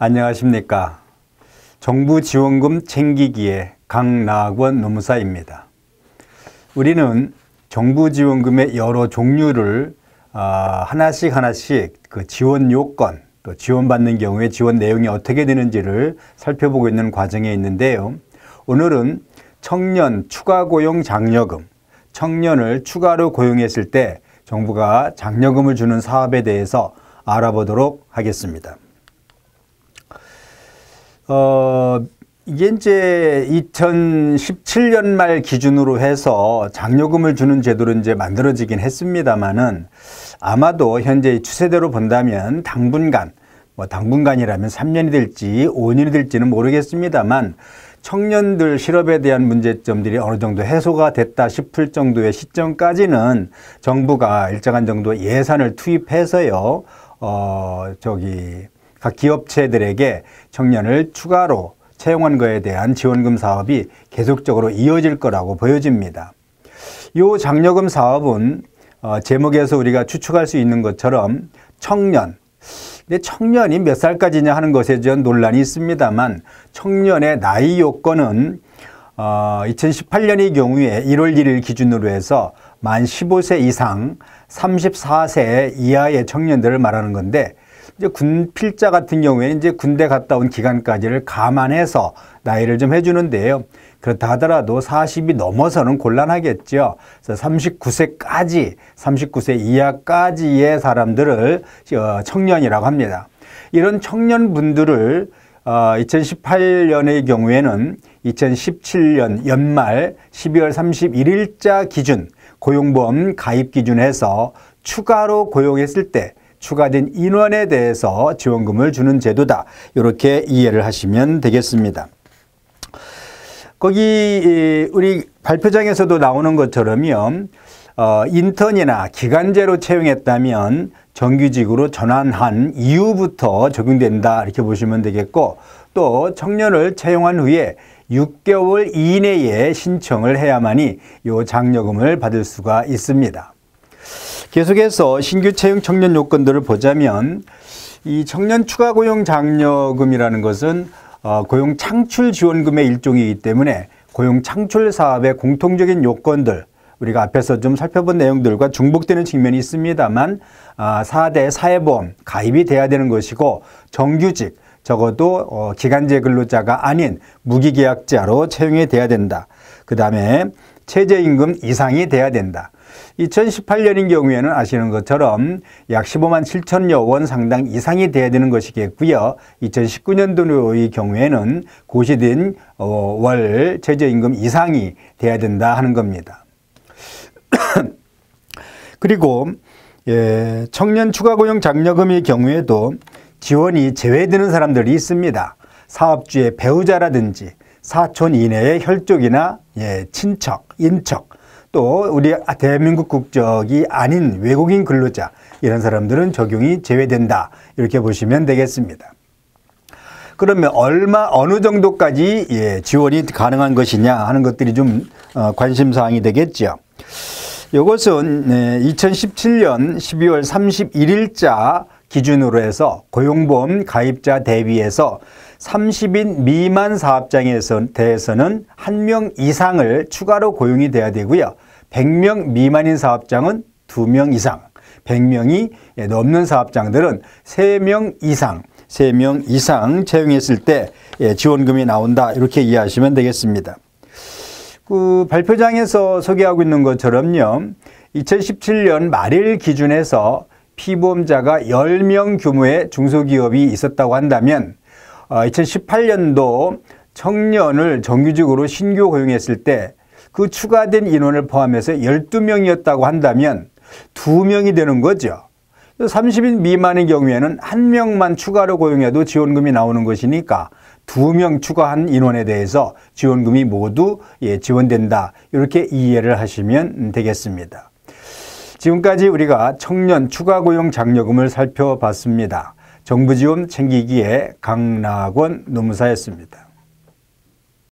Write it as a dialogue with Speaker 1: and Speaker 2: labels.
Speaker 1: 안녕하십니까. 정부 지원금 챙기기에 강낙원 노무사입니다. 우리는 정부 지원금의 여러 종류를 아, 하나씩 하나씩 그 지원 요건 또 지원받는 경우에 지원 내용이 어떻게 되는지를 살펴보고 있는 과정에 있는데요. 오늘은 청년 추가 고용 장려금, 청년을 추가로 고용했을 때 정부가 장려금을 주는 사업에 대해서 알아보도록 하겠습니다. 어, 이게 이제 2017년 말 기준으로 해서 장려금을 주는 제도를 이제 만들어지긴 했습니다만은 아마도 현재 의 추세대로 본다면 당분간 뭐 당분간이라면 3년이 될지 5년이 될지는 모르겠습니다만 청년들 실업에 대한 문제점들이 어느 정도 해소가 됐다 싶을 정도의 시점까지는 정부가 일정한 정도 예산을 투입해서요, 어, 저기, 각 기업체들에게 청년을 추가로 채용한 거에 대한 지원금 사업이 계속적으로 이어질 거라고 보여집니다. 이 장려금 사업은 어, 제목에서 우리가 추측할 수 있는 것처럼 청년, 근데 청년이 몇 살까지냐 하는 것에 대한 논란이 있습니다만 청년의 나이 요건은 어, 2018년의 경우에 1월 1일 기준으로 해서 만 15세 이상 34세 이하의 청년들을 말하는 건데 이제 군필자 같은 경우에는 이제 군대 갔다 온 기간까지를 감안해서 나이를 좀 해주는데요. 그렇다 하더라도 40이 넘어서는 곤란하겠죠. 그래서 39세까지, 39세 이하까지의 사람들을 어, 청년이라고 합니다. 이런 청년분들을 2018년의 어, 경우에는 2017년 연말 12월 31일자 기준 고용보험 가입 기준에서 추가로 고용했을 때 추가된 인원에 대해서 지원금을 주는 제도다. 이렇게 이해를 하시면 되겠습니다. 거기 우리 발표장에서도 나오는 것처럼요. 어, 인턴이나 기간제로 채용했다면 정규직으로 전환한 이후부터 적용된다 이렇게 보시면 되겠고 또 청년을 채용한 후에 6개월 이내에 신청을 해야만이 요 장려금을 받을 수가 있습니다. 계속해서 신규 채용 청년 요건들을 보자면 이 청년 추가 고용 장려금이라는 것은 어, 고용 창출 지원금의 일종이기 때문에 고용 창출 사업의 공통적인 요건들 우리가 앞에서 좀 살펴본 내용들과 중복되는 측면이 있습니다만 아, 사대 사회보험 가입이 돼야 되는 것이고 정규직 적어도 어, 기간제 근로자가 아닌 무기계약자로 채용이 돼야 된다. 그 다음에 최저임금 이상이 돼야 된다. 2018년인 경우에는 아시는 것처럼 약 15만 7천여 원 상당 이상이 돼야 되는 것이겠고요. 2019년도의 경우에는 고시된 어, 월 최저임금 이상이 돼야 된다 하는 겁니다. 그리고 예, 청년 추가고용 장려금의 경우에도 지원이 제외되는 사람들이 있습니다. 사업주의 배우자라든지 사촌 이내의 혈족이나 예, 친척, 인척, 또 우리 대한민국 국적이 아닌 외국인 근로자 이런 사람들은 적용이 제외된다 이렇게 보시면 되겠습니다. 그러면 얼마 어느 정도까지 예, 지원이 가능한 것이냐 하는 것들이 좀 어, 관심 사항이 되겠죠. 이것은 2017년 12월 31일자 기준으로 해서 고용보험 가입자 대비해서 30인 미만 사업장에 대해서는 1명 이상을 추가로 고용이 돼야 되고요. 100명 미만인 사업장은 2명 이상, 100명이 넘는 사업장들은 3명 이상, 3명 이상 채용했을 때 예, 지원금이 나온다 이렇게 이해하시면 되겠습니다. 그 발표장에서 소개하고 있는 것처럼요. 2017년 말일 기준에서 피보험자가 10명 규모의 중소기업이 있었다고 한다면 2018년도 어, 청년을 정규직으로 신규 고용했을 때 그 추가된 인원을 포함해서 12명이었다고 한다면 2명이 되는 거죠. 30인 미만의 경우에는 1명만 추가로 고용해도 지원금이 나오는 것이니까 2명 추가한 인원에 대해서 지원금이 모두 예, 지원된다. 이렇게 이해를 하시면 되겠습니다. 지금까지 우리가 청년 추가고용 장려금을 살펴봤습니다. 정부 지원 챙기기에 강낙원 노무사였습니다.